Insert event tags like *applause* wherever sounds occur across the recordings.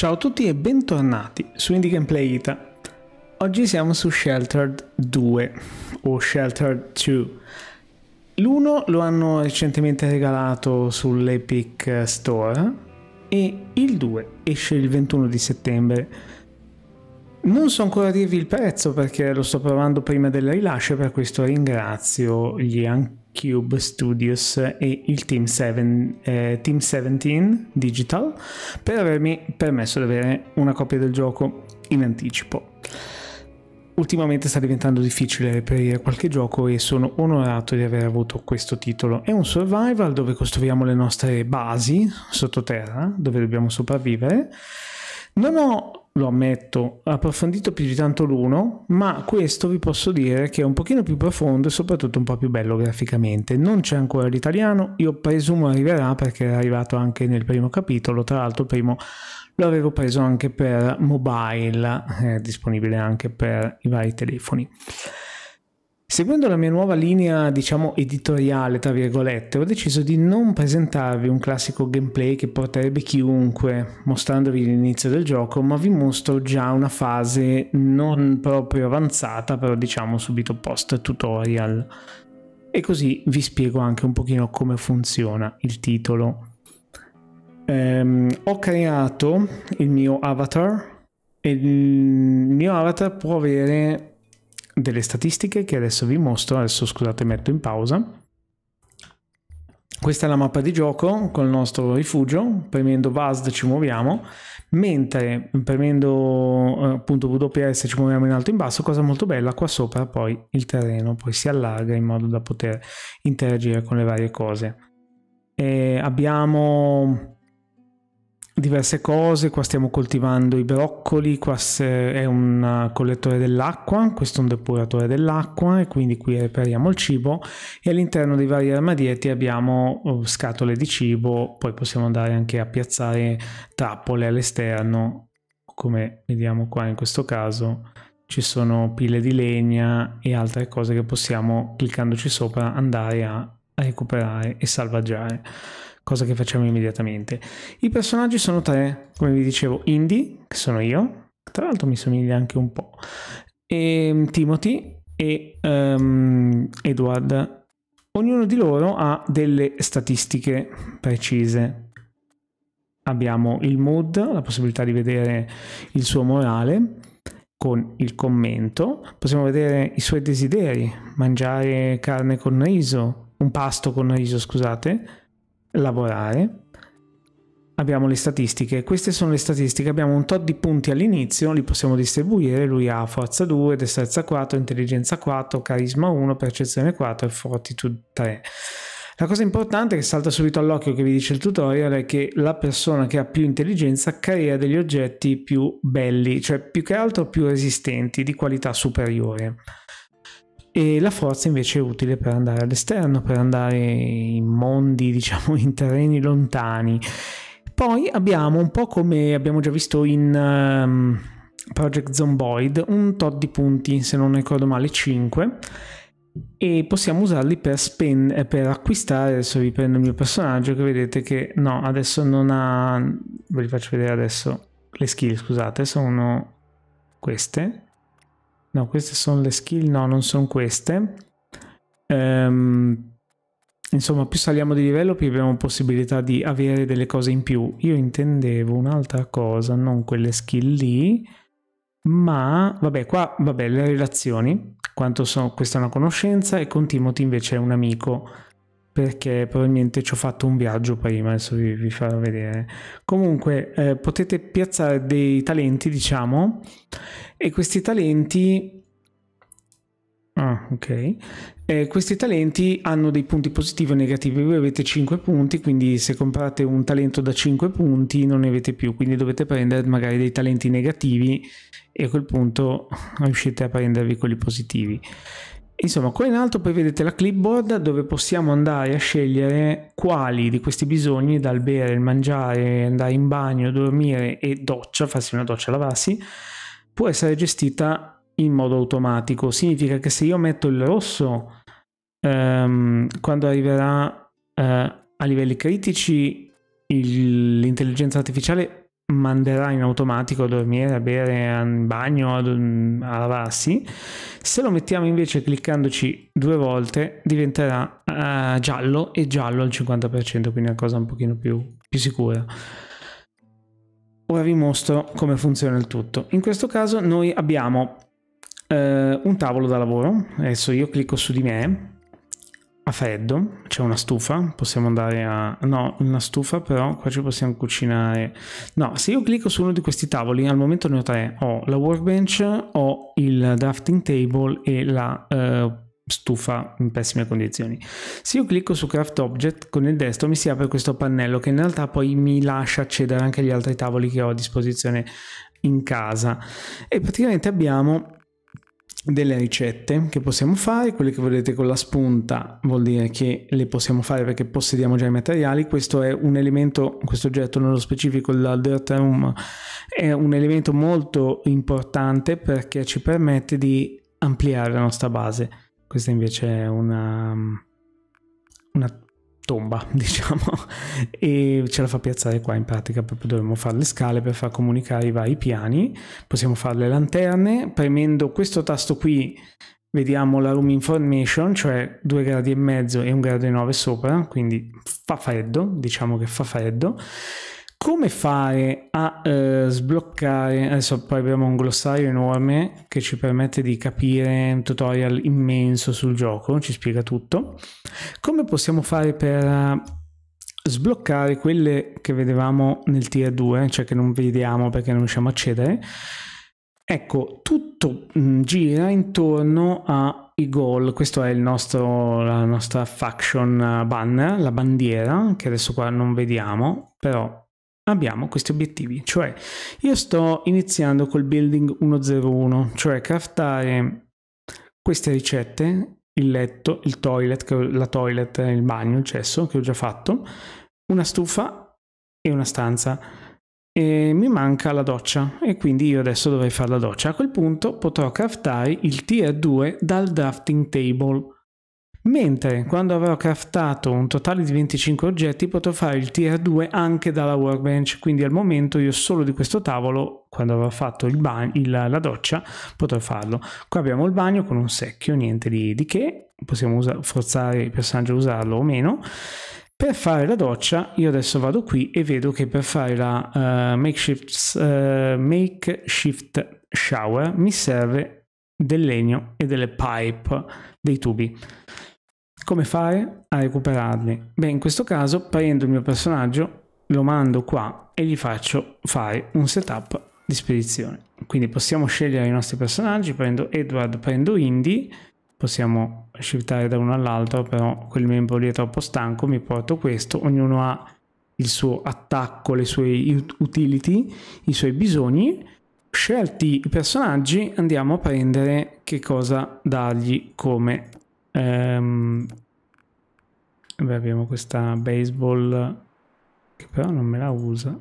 Ciao a tutti e bentornati su Indie Gameplay Ita. Oggi siamo su Sheltered 2 o Sheltered 2. L'uno lo hanno recentemente regalato sull'Epic Store e il 2 esce il 21 di settembre. Non so ancora dirvi il prezzo perché lo sto provando prima del rilascio, e per questo ringrazio gli, an Cube Studios e il Team, 7, eh, Team 17 Digital per avermi permesso di avere una copia del gioco in anticipo. Ultimamente sta diventando difficile reperire qualche gioco e sono onorato di aver avuto questo titolo. È un survival dove costruiamo le nostre basi sottoterra, dove dobbiamo sopravvivere. Non ho lo ammetto, approfondito più di tanto l'uno, ma questo vi posso dire che è un pochino più profondo e soprattutto un po' più bello graficamente. Non c'è ancora l'italiano, io presumo arriverà perché è arrivato anche nel primo capitolo, tra l'altro il primo lo avevo preso anche per mobile, è eh, disponibile anche per i vari telefoni. Seguendo la mia nuova linea, diciamo, editoriale, tra virgolette, ho deciso di non presentarvi un classico gameplay che porterebbe chiunque, mostrandovi l'inizio del gioco, ma vi mostro già una fase non proprio avanzata, però diciamo subito post tutorial. E così vi spiego anche un pochino come funziona il titolo. Ehm, ho creato il mio avatar e il mio avatar può avere delle statistiche che adesso vi mostro. Adesso scusate, metto in pausa. Questa è la mappa di gioco con il nostro rifugio, premendo VASD ci muoviamo, mentre premendo eh, appunto WS ci muoviamo in alto e in basso, cosa molto bella, qua sopra poi il terreno poi si allarga in modo da poter interagire con le varie cose. E abbiamo diverse cose, qua stiamo coltivando i broccoli, qua è un eh, collettore dell'acqua, questo è un depuratore dell'acqua e quindi qui reperiamo il cibo e all'interno dei vari armadietti abbiamo oh, scatole di cibo, poi possiamo andare anche a piazzare trappole all'esterno, come vediamo qua in questo caso ci sono pile di legna e altre cose che possiamo cliccandoci sopra andare a recuperare e salvaggiare cosa che facciamo immediatamente. I personaggi sono tre, come vi dicevo, Indy, che sono io, tra l'altro mi somiglia anche un po', e mm, Timothy e um, Edward. Ognuno di loro ha delle statistiche precise. Abbiamo il mood, la possibilità di vedere il suo morale con il commento, possiamo vedere i suoi desideri, mangiare carne con riso, un pasto con riso, scusate, lavorare. Abbiamo le statistiche, queste sono le statistiche, abbiamo un tot di punti all'inizio, li possiamo distribuire, lui ha forza 2, destrezza 4, intelligenza 4, carisma 1, percezione 4 e fortitude 3. La cosa importante che salta subito all'occhio che vi dice il tutorial è che la persona che ha più intelligenza crea degli oggetti più belli, cioè più che altro più resistenti, di qualità superiore e la forza invece è utile per andare all'esterno, per andare in mondi, *laughs* diciamo, in terreni lontani. Poi abbiamo un po' come abbiamo già visto in um, Project Zomboid, un tot di punti, se non ricordo male 5 e possiamo usarli per, spend, eh, per acquistare adesso vi prendo il mio personaggio che vedete che no adesso non ha ve li faccio vedere adesso le skill scusate sono queste No, queste sono le skill, no, non sono queste. Ehm, insomma, più saliamo di livello, più abbiamo possibilità di avere delle cose in più. Io intendevo un'altra cosa, non quelle skill lì, ma vabbè, qua, vabbè, le relazioni, quanto sono, questa è una conoscenza e con Timothy invece è un amico perché probabilmente ci ho fatto un viaggio prima, adesso vi, vi farò vedere. Comunque eh, potete piazzare dei talenti, diciamo, e questi talenti... Ah, ok. Eh, questi talenti hanno dei punti positivi e negativi, voi avete 5 punti, quindi se comprate un talento da 5 punti non ne avete più, quindi dovete prendere magari dei talenti negativi e a quel punto *laughs* riuscite a prendervi quelli positivi. Insomma, qua in alto poi vedete la clipboard dove possiamo andare a scegliere quali di questi bisogni dal bere, il mangiare, andare in bagno, dormire e doccia, farsi una doccia, lavarsi, può essere gestita in modo automatico. Significa che se io metto il rosso ehm, quando arriverà eh, a livelli critici l'intelligenza artificiale manderà in automatico a dormire, a bere, a bagno, a, lavarsi. Se lo mettiamo invece cliccandoci due volte diventerà uh, giallo e giallo al 50%, quindi una cosa un pochino più, più sicura. Ora vi mostro come funziona il tutto. In questo caso noi abbiamo uh, un tavolo da lavoro, adesso io clicco su di me a freddo, c'è una stufa, possiamo andare a... no, una stufa però, qua ci possiamo cucinare... No, se io clicco su uno di questi tavoli, al momento ne ho tre, ho la workbench, ho il drafting table e la uh, stufa in pessime condizioni. Se io clicco su craft object, con il destro mi si apre questo pannello che in realtà poi mi lascia accedere anche agli altri tavoli che ho a disposizione in casa e praticamente abbiamo delle ricette che possiamo fare, quelle che vedete con la spunta vuol dire che le possiamo fare perché possediamo già i materiali, questo è un elemento, questo oggetto nello specifico la Dirt Room è un elemento molto importante perché ci permette di ampliare la nostra base, questa invece è una, una tomba, *laughs* diciamo, e ce la fa piazzare qua in pratica, proprio dovremmo fare le scale per far comunicare i vari piani, possiamo fare le lanterne, premendo questo tasto qui vediamo la room information, cioè 2 gradi e mezzo e 1 grado e 9 sopra, quindi fa freddo, diciamo che fa freddo, come fare a eh, sbloccare adesso poi abbiamo un glossario enorme che ci permette di capire un tutorial immenso sul gioco ci spiega tutto come possiamo fare per eh, sbloccare quelle che vedevamo nel tier 2 cioè che non vediamo perché non riusciamo a accedere ecco tutto mh, mm, gira intorno a goal, questo è il nostro, la nostra faction eh, banner, la bandiera, che adesso qua non vediamo, però abbiamo questi obiettivi. Cioè, io sto iniziando col building 101, cioè craftare queste ricette, il letto, il toilet, la toilet, eh, il bagno, il cesso che ho già fatto, una stufa e una stanza. E mi manca la doccia e quindi io adesso dovrei fare la doccia. A quel punto potrò craftare il tier 2 dal drafting table Mentre quando avrò craftato un totale di 25 oggetti potrò fare il tier 2 anche dalla workbench, quindi al momento io solo di questo tavolo, quando avrò fatto il il, la doccia, potrò farlo. Qua abbiamo il bagno con un secchio, niente di, di che, possiamo forzare il personaggio a usarlo o meno. Per fare la doccia io adesso vado qui e vedo che per fare la uh, eh, makeshift, eh, uh, makeshift shower mi serve del legno e delle pipe, dei tubi. Come fare a recuperarli? Beh, in questo caso prendo il mio personaggio, lo mando qua e gli faccio fare un setup di spedizione. Quindi possiamo scegliere i nostri personaggi, prendo Edward, prendo Indy, possiamo scegliere da uno all'altro, però quel membro lì è troppo stanco, mi porto questo, ognuno ha il suo attacco, le sue utility, i suoi bisogni. Scelti i personaggi andiamo a prendere che cosa dargli come Ehm, beh, abbiamo questa baseball che però non me la usa.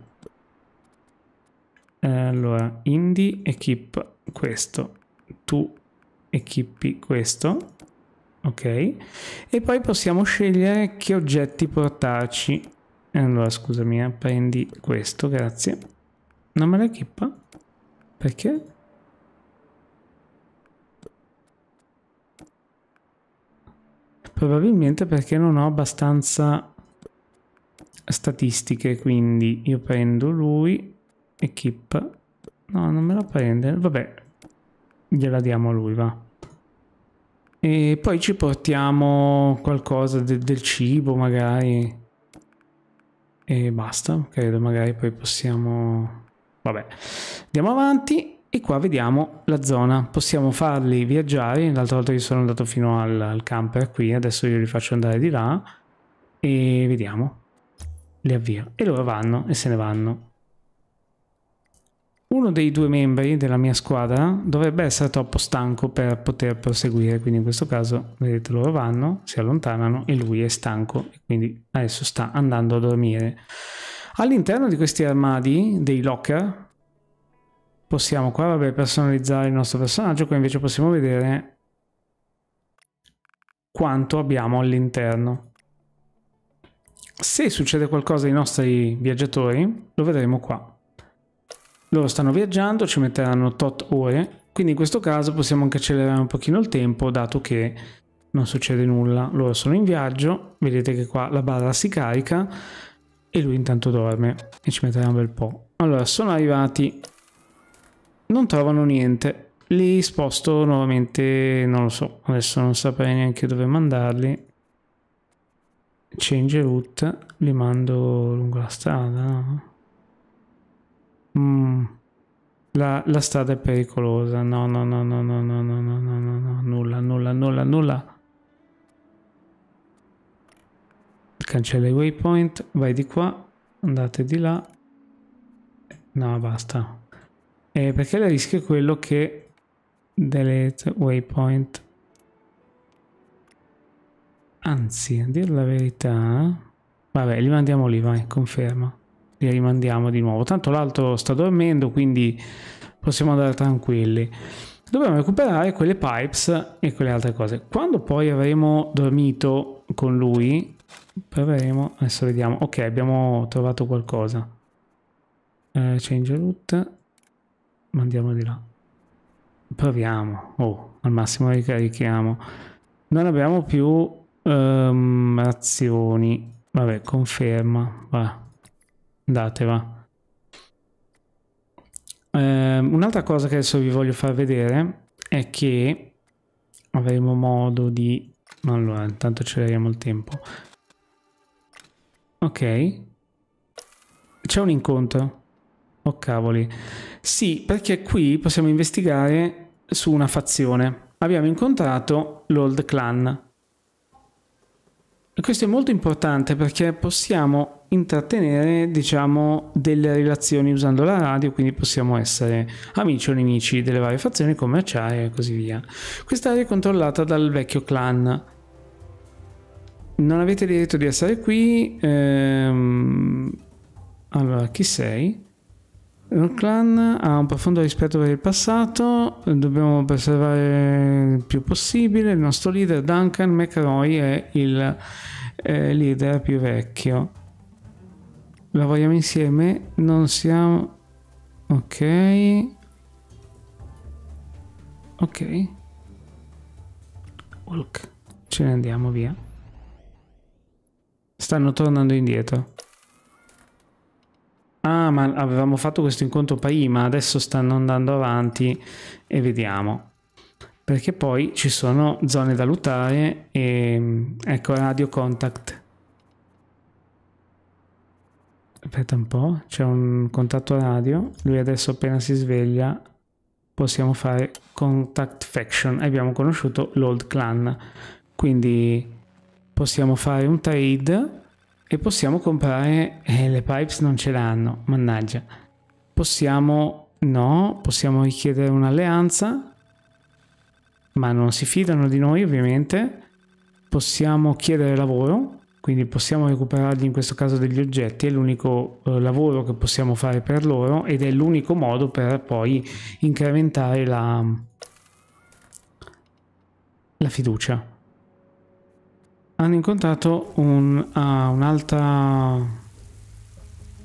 Eh, allora, Indy equip questo, tu equippi questo, ok? E poi possiamo scegliere che oggetti portarci. Allora, scusami, eh, prendi questo, grazie. Non me la equippa? Perché? Probabilmente perché non ho abbastanza statistiche, quindi io prendo lui, equip. No, non me la prende. Vabbè, gliela diamo a lui, va. E poi ci portiamo qualcosa de del cibo, magari. E basta, credo magari poi possiamo... Vabbè, andiamo avanti. E qua vediamo la zona, possiamo farli viaggiare, l'altra volta io sono andato fino al, al camper qui, adesso io li faccio andare di là e vediamo, li avvio. E loro vanno e se ne vanno. Uno dei due membri della mia squadra dovrebbe essere troppo stanco per poter proseguire, quindi in questo caso vedete loro vanno, si allontanano e lui è stanco e quindi adesso sta andando a dormire. All'interno di questi armadi, dei locker, possiamo qua vabbè, personalizzare il nostro personaggio, qua invece possiamo vedere quanto abbiamo all'interno. Se succede qualcosa ai nostri viaggiatori, lo vedremo qua. Loro stanno viaggiando, ci metteranno tot ore, quindi in questo caso possiamo anche accelerare un pochino il tempo, dato che non succede nulla. Loro sono in viaggio, vedete che qua la barra si carica e lui intanto dorme e ci metterà un bel po'. Allora, sono arrivati non trovano niente. Li sposto nuovamente, non lo so, adesso non saprei neanche dove mandarli. Change route, li mando lungo la strada. Mm. La, la, strada è pericolosa. No, no, no, no, no, no, no, no, no, no, no, nulla, nulla, nulla, nulla. Cancella i waypoint, vai di qua, andate di là. No, basta eh, perché il rischio è quello che delete waypoint anzi a dire la verità vabbè li mandiamo lì vai conferma li rimandiamo di nuovo tanto l'altro sta dormendo quindi possiamo andare tranquilli dobbiamo recuperare quelle pipes e quelle altre cose quando poi avremo dormito con lui proveremo adesso vediamo ok abbiamo trovato qualcosa eh, change route mandiamo di là. Proviamo, oh, al massimo ricarichiamo. Non abbiamo più um, ehm, azioni. Vabbè, conferma, va. Andate, va. Um, un'altra cosa che adesso vi voglio far vedere è che avremo modo di... Allora, intanto acceleriamo il tempo. Ok. C'è un incontro. Oh cavoli. Sì, perché qui possiamo investigare su una fazione. Abbiamo incontrato l'Old Clan. E questo è molto importante perché possiamo intrattenere, diciamo, delle relazioni usando la radio, quindi possiamo essere amici o nemici delle varie fazioni, commerciare e così via. Quest'area è controllata dal vecchio clan. Non avete diritto di essere qui. Ehm... Allora, chi sei? Il Clan ha un profondo rispetto per il passato, dobbiamo preservare il più possibile. Il nostro leader Duncan McRoy è il eh, leader più vecchio. Lavoriamo insieme, non siamo... Ok. Ok. Hulk. Ce ne andiamo via. Stanno tornando indietro. Ah, ma avevamo fatto questo incontro prima, adesso stanno andando avanti e vediamo. Perché poi ci sono zone da lutare e ecco radio contact. Aspetta un po', c'è un contatto radio, lui adesso appena si sveglia possiamo fare contact faction. Abbiamo conosciuto l'old clan, quindi possiamo fare un trade e possiamo comprare, eh, le pipes non ce l'hanno, mannaggia. Possiamo, no, possiamo richiedere un'alleanza, ma non si fidano di noi ovviamente. Possiamo chiedere lavoro, quindi possiamo recuperargli in questo caso degli oggetti, è l'unico eh, lavoro che possiamo fare per loro ed è l'unico modo per poi incrementare la, la fiducia hanno incontrato un, ah, un,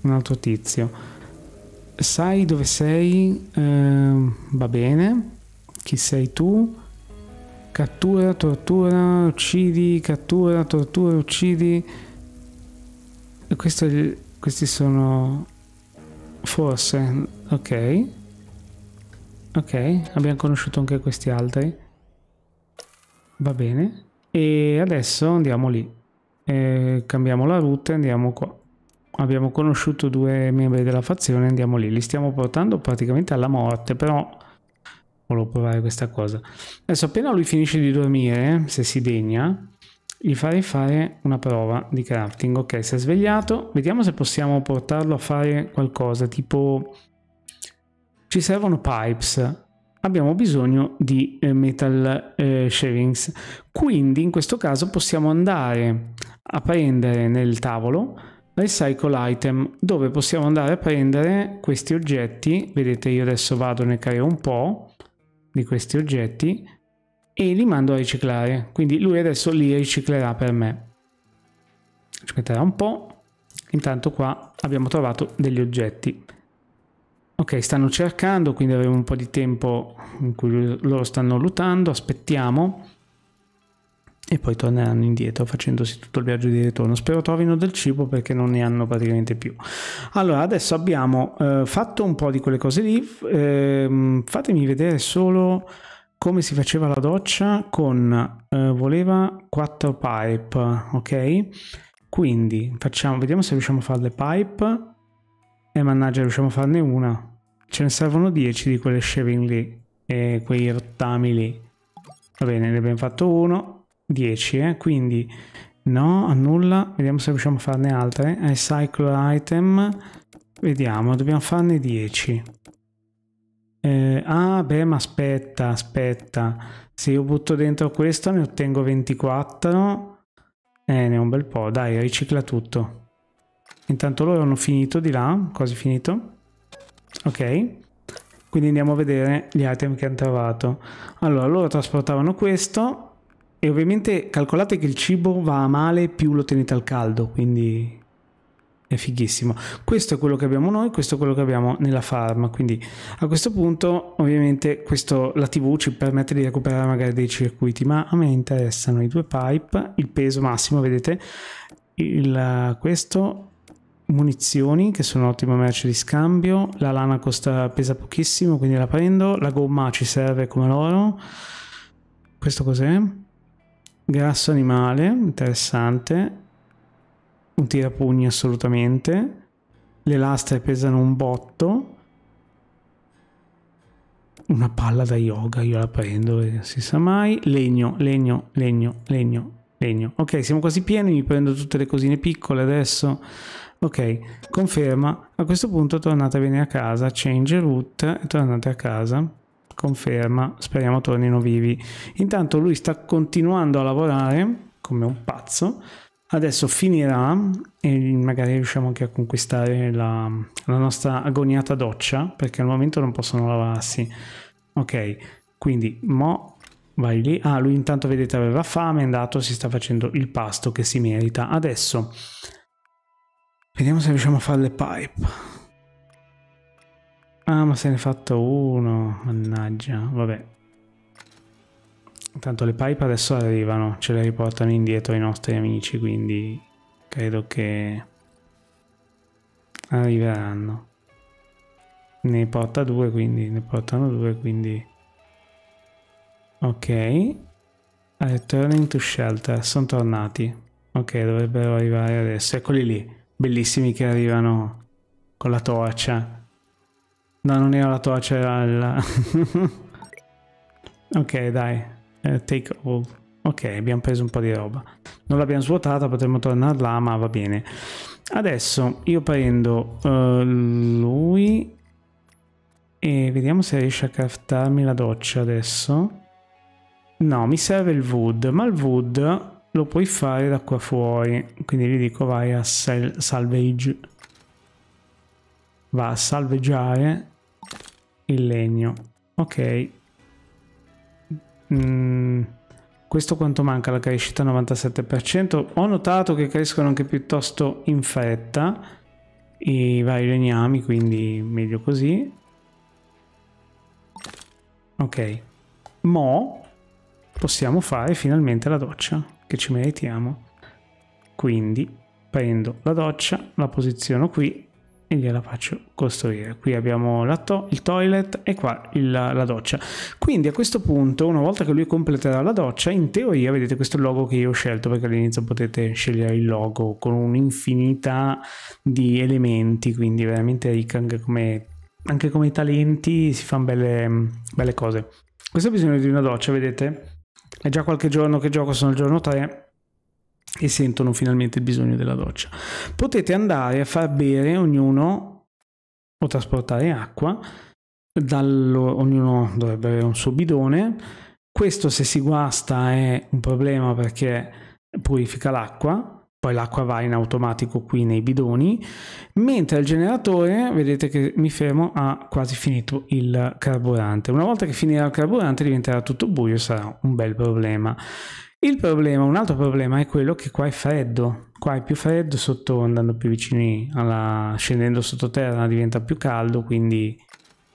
un altro tizio. Sai dove sei? Eh, va bene. Chi sei tu? Cattura, tortura, uccidi, cattura, tortura, uccidi. Questo, questi sono... Forse, ok. Ok, abbiamo conosciuto anche questi altri. Va bene e adesso andiamo lì e cambiamo la route e andiamo qua abbiamo conosciuto due membri della fazione andiamo lì li stiamo portando praticamente alla morte però volevo provare questa cosa adesso appena lui finisce di dormire se si degna gli farei fare una prova di crafting ok si è svegliato vediamo se possiamo portarlo a fare qualcosa tipo ci servono pipes abbiamo bisogno di eh, metal eh, shavings. Quindi in questo caso possiamo andare a prendere nel tavolo Recycle Item dove possiamo andare a prendere questi oggetti. Vedete io adesso vado ne creo un po' di questi oggetti e li mando a riciclare. Quindi lui adesso li riciclerà per me. Ci metterà un po'. Intanto qua abbiamo trovato degli oggetti. Ok, stanno cercando, quindi avremo un po' di tempo in cui loro stanno lottando, aspettiamo e poi torneranno indietro facendosi tutto il viaggio di ritorno. Spero trovino del cibo perché non ne hanno praticamente più. Allora, adesso abbiamo eh, fatto un po' di quelle cose lì. Eh, fatemi vedere solo come si faceva la doccia con eh, voleva 4 pipe, ok? Quindi facciamo, vediamo se riusciamo a fare le pipe. E eh, mannaggia, riusciamo a farne una. Ce ne servono 10 di quelle shaving lì. E quei rottami lì. Va bene, ne abbiamo fatto uno. 10, eh? Quindi no, annulla. Vediamo se riusciamo a farne altre. Eh? I cycle item. Vediamo, dobbiamo farne 10. Eh, ah, beh, ma aspetta, aspetta. Se io butto dentro questo ne ottengo 24. Eh, ne ho un bel po'. Dai, ricicla tutto. Intanto loro hanno finito di là, quasi finito ok quindi andiamo a vedere gli item che hanno trovato allora loro trasportavano questo e ovviamente calcolate che il cibo va a male più lo tenete al caldo quindi è fighissimo questo è quello che abbiamo noi questo è quello che abbiamo nella farm quindi a questo punto ovviamente questo, la tv ci permette di recuperare magari dei circuiti ma a me interessano i due pipe il peso massimo vedete il, questo munizioni che sono un'ottima merce di scambio, la lana costa, pesa pochissimo quindi la prendo, la gomma ci serve come l'oro, questo cos'è? Grasso animale, interessante, un tirapugni assolutamente, le lastre pesano un botto, una palla da yoga, io la prendo, e eh, si sa mai, legno, legno, legno, legno, legno. Ok, siamo quasi pieni, mi prendo tutte le cosine piccole adesso ok conferma a questo punto tornate a venire a casa change root e tornate a casa conferma speriamo tornino vivi intanto lui sta continuando a lavorare come un pazzo adesso finirà e magari riusciamo anche a conquistare la, la nostra agoniata doccia perché al momento non possono lavarsi ok quindi mo vai lì. Ah, lui intanto vedete aveva fame, è andato, si sta facendo il pasto che si merita. Adesso Vediamo se riusciamo a fare le pipe. Ah, ma se ne è fatto uno. Mannaggia, vabbè. Intanto le pipe adesso arrivano, ce le riportano indietro i nostri amici, quindi credo che arriveranno. Ne porta due, quindi ne portano due, quindi... Ok. Returning to shelter, sono tornati. Ok, dovrebbero arrivare adesso. Eccoli lì bellissimi che arrivano con la torcia. No, non era la torcia, era il... *laughs* ok, dai. Uh, take all. Ok, abbiamo preso un po' di roba. Non l'abbiamo svuotata, potremmo tornare là, ma va bene. Adesso io prendo uh, lui e vediamo se riesce a craftarmi la doccia adesso. No, mi serve il wood, ma il wood lo puoi fare da qua fuori quindi gli dico vai a salvage va a salveggiare il legno ok mm. questo quanto manca la crescita 97% ho notato che crescono anche piuttosto in fretta i vari legnami quindi meglio così ok mo possiamo fare finalmente la doccia che ci meritiamo. Quindi prendo la doccia, la posiziono qui e gliela faccio costruire. Qui abbiamo to il toilet e qua il, la doccia. Quindi a questo punto, una volta che lui completerà la doccia, in teoria vedete questo logo che io ho scelto, perché all'inizio potete scegliere il logo con un'infinità di elementi, quindi veramente ricca anche come, anche come talenti si fanno belle, belle cose. Questo ha bisogno di una doccia, vedete? È già qualche giorno che gioco, sono il giorno 3 e sentono finalmente il bisogno della doccia. Potete andare a far bere ognuno o trasportare acqua, dallo, ognuno dovrebbe avere un suo bidone. Questo se si guasta è un problema perché purifica l'acqua, poi l'acqua va in automatico qui nei bidoni, mentre il generatore, vedete che mi fermo, ha quasi finito il carburante. Una volta che finirà il carburante diventerà tutto buio e sarà un bel problema. Il problema, un altro problema è quello che qua è freddo, qua è più freddo sotto, andando più vicini, alla, scendendo sottoterra diventa più caldo, quindi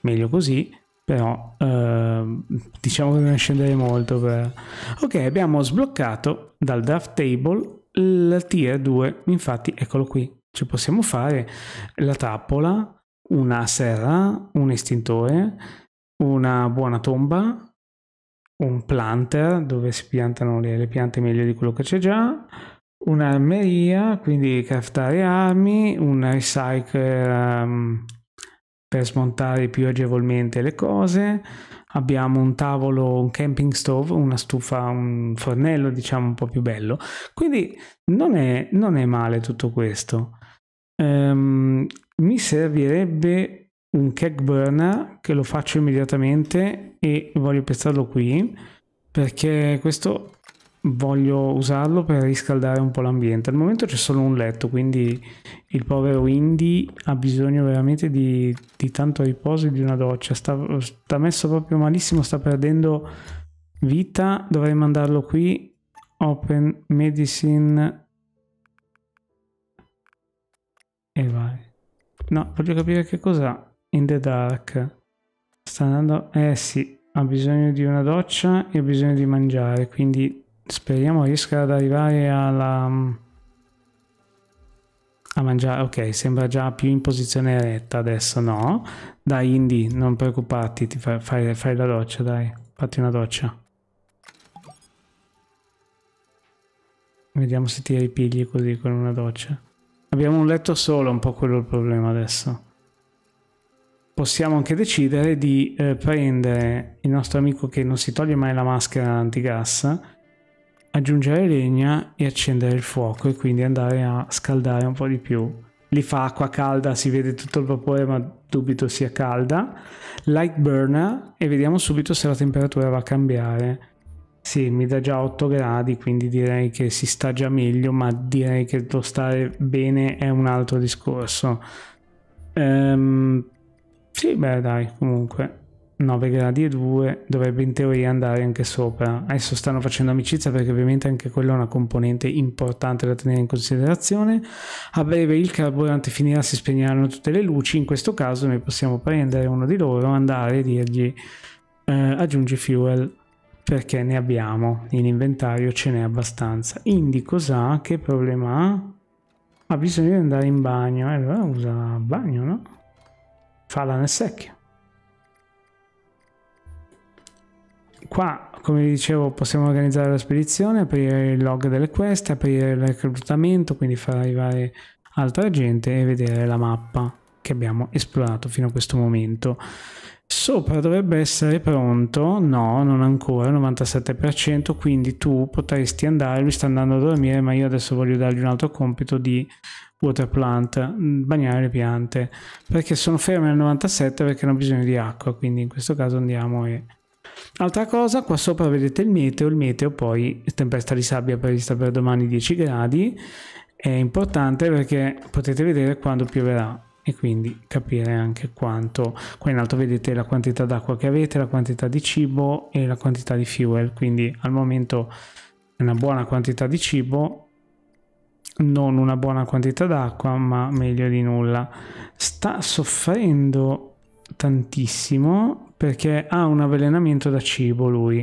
meglio così però eh, diciamo che non scendere molto per... ok abbiamo sbloccato dal draft table il tier 2, infatti, eccolo qui. Ci possiamo fare la trappola, una serra, un estintore, una buona tomba, un planter dove si piantano le, le piante meglio di quello che c'è già, un'armeria, quindi craftare armi, un recycler um, per smontare più agevolmente le cose, abbiamo un tavolo, un camping stove, una stufa, un fornello diciamo un po' più bello. Quindi non è, non è male tutto questo. Um, mi servirebbe un keg burner che lo faccio immediatamente e voglio pestarlo qui perché questo voglio usarlo per riscaldare un po' l'ambiente. Al momento c'è solo un letto, quindi il povero Indy ha bisogno veramente di, di tanto riposo e di una doccia. Sta, sta, messo proprio malissimo, sta perdendo vita. Dovrei mandarlo qui. Open medicine. E vai. No, voglio capire che cos'ha in the dark. Sta andando... Eh sì, ha bisogno di una doccia e ha bisogno di mangiare, quindi Speriamo riesca ad arrivare alla... Mm, a mangiare. Ok, sembra già più in posizione retta adesso, no? Dai, Indy, non preoccuparti, ti fai, fai, fai la doccia, dai. Fatti una doccia. Vediamo se ti ripigli così con una doccia. Abbiamo un letto solo, un po' quello il problema adesso. Possiamo anche decidere di eh, prendere il nostro amico che non si toglie mai la maschera antigas aggiungere legna e accendere il fuoco e quindi andare a scaldare un po' di più. Li fa acqua calda, si vede tutto il vapore ma dubito sia calda. Light burner e vediamo subito se la temperatura va a cambiare. Sì, mi dà già 8 gradi, quindi direi che si sta già meglio, ma direi che lo stare bene è un altro discorso. Um, sì, beh dai, comunque 9 gradi e 2 dovrebbe in teoria andare anche sopra. Adesso stanno facendo amicizia perché ovviamente anche quella è una componente importante da tenere in considerazione. A breve il carburante finirà, si spegneranno tutte le luci, in questo caso noi possiamo prendere uno di loro, andare e dirgli eh, aggiungi fuel perché ne abbiamo, in inventario ce n'è abbastanza. Indy cos'ha? Che problema ha? Ha bisogno di andare in bagno, allora usa bagno, no? Falla nel secchio. qua, come vi dicevo, possiamo organizzare la spedizione, aprire il log delle quest, aprire il reclutamento, quindi far arrivare altra gente e vedere la mappa che abbiamo esplorato fino a questo momento. Sopra dovrebbe essere pronto, no, non ancora, 97%, quindi tu potresti andare, lui sta andando a dormire, ma io adesso voglio dargli un altro compito di water plant, mm, bagnare le piante, perché sono ferme al 97 perché hanno bisogno di acqua, quindi in questo caso andiamo e Altra cosa, qua sopra vedete il meteo, il meteo poi tempesta di sabbia prevista per domani 10 gradi, è importante perché potete vedere quando pioverà e quindi capire anche quanto qua in alto vedete la quantità d'acqua che avete la quantità di cibo e la quantità di fuel quindi al momento una buona quantità di cibo non una buona quantità d'acqua ma meglio di nulla sta soffrendo tantissimo perché ha un avvelenamento da cibo lui.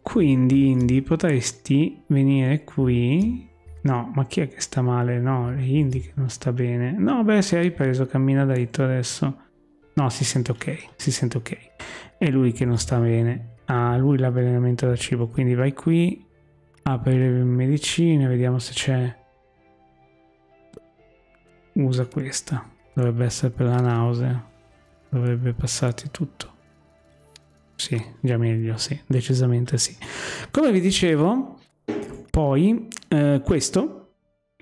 Quindi, Indy, potresti venire qui. No, ma chi è che sta male? No, è Indy che non sta bene. No, beh, si è ripreso, cammina dritto adesso. No, si sente ok, si sente ok. È lui che non sta bene. Ha ah, lui l'avvelenamento da cibo, quindi vai qui, apri le medicine, vediamo se c'è... Usa questa. Dovrebbe essere per la nausea. Dovrebbe passarti tutto. Sì, già meglio, sì, decisamente sì. Come vi dicevo, poi eh, questo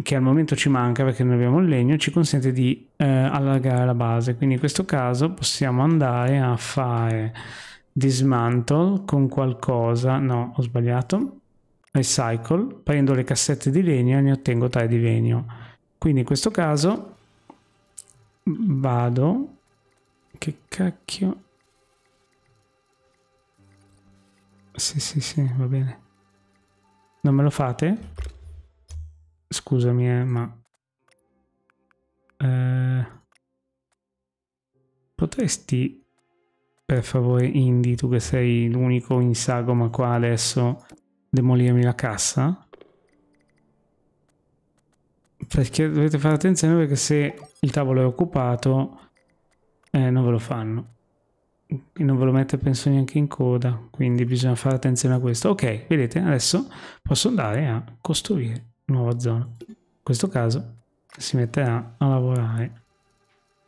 che al momento ci manca perché non abbiamo il legno, ci consente di eh, allargare la base. Quindi in questo caso possiamo andare a fare dismantle con qualcosa, no ho sbagliato, recycle, prendo le cassette di legno e ne ottengo tre di legno. Quindi in questo caso vado, che cacchio, Sì, sì, sì, va bene. Non me lo fate? Scusami, eh, ma... Eh... Potresti, per favore, Indy, tu che sei l'unico in sagoma qua adesso, demolirmi la cassa? Perché dovete fare attenzione perché se il tavolo è occupato, eh, non ve lo fanno non ve lo mette penso neanche in coda quindi bisogna fare attenzione a questo ok vedete adesso posso andare a costruire una nuova zona in questo caso si metterà a lavorare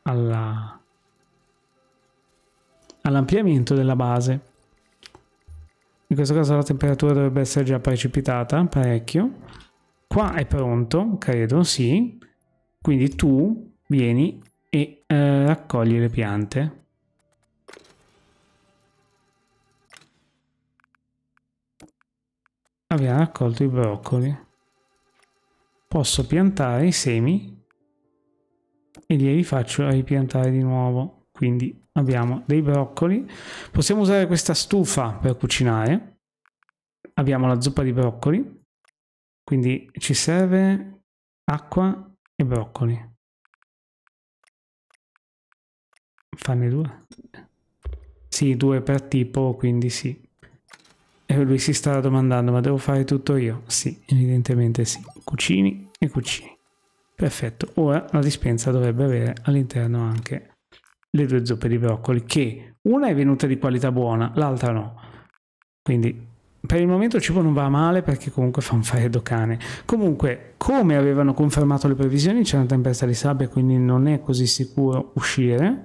all'ampliamento della base in questo caso la temperatura dovrebbe essere già precipitata parecchio qua è pronto credo sì quindi tu vieni e eh, raccogli le piante abbiamo raccolto i broccoli. Posso piantare i semi e li rifaccio ripiantare di nuovo. Quindi abbiamo dei broccoli. Possiamo usare questa stufa per cucinare. Abbiamo la zuppa di broccoli. Quindi ci serve acqua e broccoli. Farne due? Sì, due per tipo, quindi sì. E lui si sta domandando, ma devo fare tutto io? Sì, evidentemente sì. Cucini e cucini. Perfetto, ora la dispensa dovrebbe avere all'interno anche le due zuppe di broccoli, che una è venuta di qualità buona, l'altra no. Quindi per il momento il cibo non va male perché comunque fa un freddo cane. Comunque, come avevano confermato le previsioni, c'è una tempesta di sabbia, quindi non è così sicuro uscire.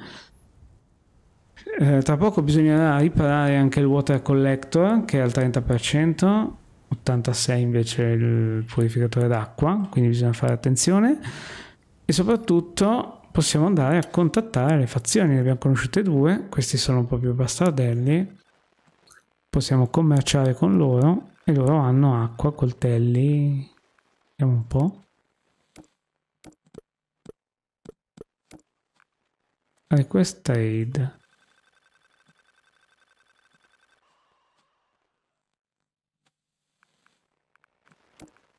Eh, tra poco bisognerà riparare anche il water collector che è al 30%, 86 invece il purificatore d'acqua, quindi bisogna fare attenzione e soprattutto possiamo andare a contattare le fazioni, ne abbiamo conosciute due, questi sono proprio bastardelli, possiamo commerciare con loro e loro hanno acqua, coltelli, vediamo un po'. Request eh, trade.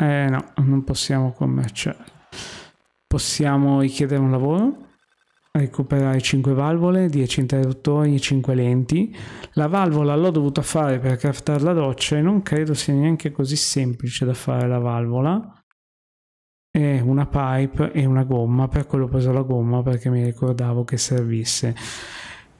Eh no, non possiamo commerciare. Possiamo richiedere un lavoro, recuperare 5 valvole, 10 interruttori, 5 lenti. La valvola l'ho dovuta fare per craftare la doccia e non credo sia neanche così semplice da fare la valvola. E una pipe e una gomma, per quello ho preso la gomma perché mi ricordavo che servisse.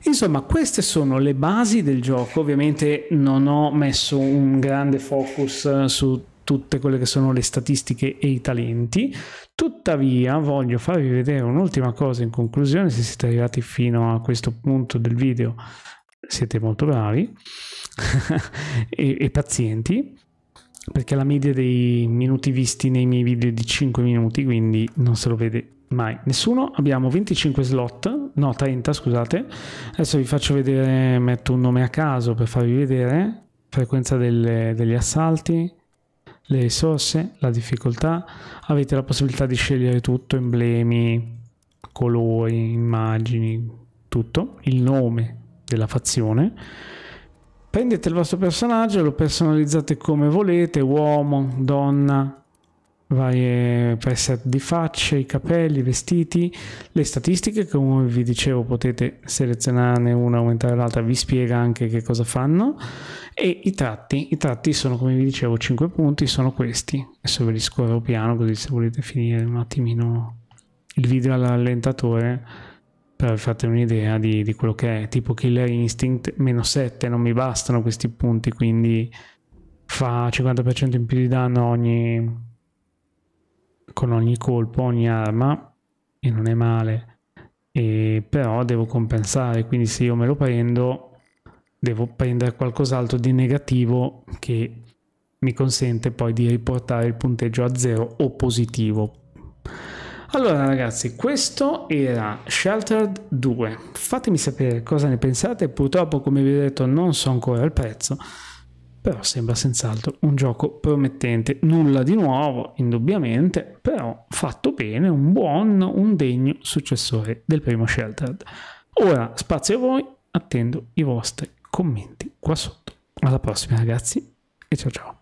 Insomma, queste sono le basi del gioco. Ovviamente non ho messo un grande focus su tutte quelle che sono le statistiche e i talenti. Tuttavia voglio farvi vedere un'ultima cosa in conclusione, se siete arrivati fino a questo punto del video siete molto bravi *laughs* e, e pazienti, perché la media dei minuti visti nei miei video è di 5 minuti, quindi non se lo vede mai nessuno. Abbiamo 25 slot, no 30 scusate. Adesso vi faccio vedere, metto un nome a caso per farvi vedere, frequenza delle, degli assalti, le risorse, la difficoltà, avete la possibilità di scegliere tutto, emblemi, colori, immagini, tutto, il nome della fazione. Prendete il vostro personaggio lo personalizzate come volete, uomo, donna, varie preset di facce, i capelli, i vestiti, le statistiche che come vi dicevo potete selezionarne una, aumentare l'altra, vi spiega anche che cosa fanno e i tratti, i tratti sono come vi dicevo 5 punti, sono questi, adesso ve li scorro piano così se volete finire un attimino il video all'allentatore per farti un'idea di, di, quello che è, tipo Killer Instinct meno 7, non mi bastano questi punti quindi fa 50% in più di danno ogni con ogni colpo, ogni arma, e non è male, e però devo compensare, quindi se io me lo prendo, devo prendere qualcos'altro di negativo che mi consente poi di riportare il punteggio a zero o positivo. Allora ragazzi, questo era Sheltered 2. Fatemi sapere cosa ne pensate, purtroppo come vi ho detto non so ancora il prezzo, però sembra senz'altro un gioco promettente, nulla di nuovo, indubbiamente, però fatto bene, un buon, un degno successore del primo Sheltered. Ora spazio a voi, attendo i vostri commenti qua sotto. Alla prossima ragazzi e ciao ciao.